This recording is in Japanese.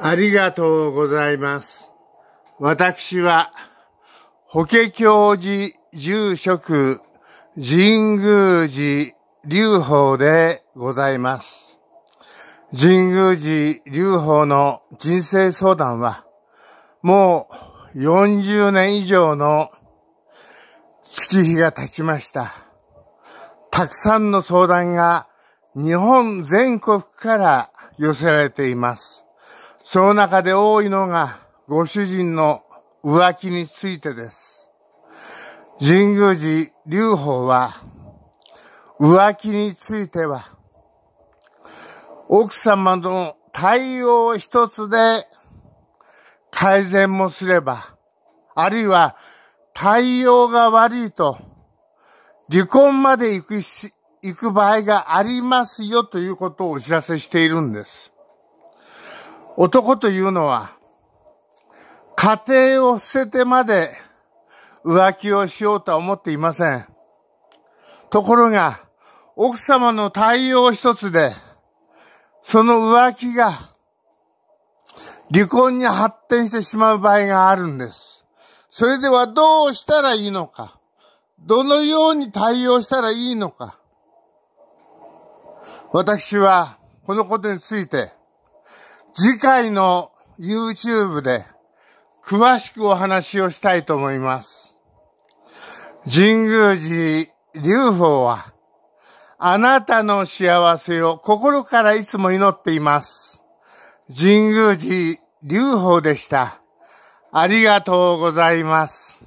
ありがとうございます。私は、法華教寺住職神宮寺流法でございます。神宮寺流法の人生相談は、もう40年以上の月日が経ちました。たくさんの相談が日本全国から寄せられています。その中で多いのが、ご主人の浮気についてです。神宮寺隆法は、浮気については、奥様の対応一つで改善もすれば、あるいは対応が悪いと、離婚まで行く、行く場合がありますよということをお知らせしているんです。男というのは、家庭を捨ててまで浮気をしようとは思っていません。ところが、奥様の対応一つで、その浮気が離婚に発展してしまう場合があるんです。それではどうしたらいいのか。どのように対応したらいいのか。私はこのことについて次回の YouTube で詳しくお話をしたいと思います。神宮寺隆法は、あなたの幸せを心からいつも祈っています。神宮寺隆法でした。ありがとうございます。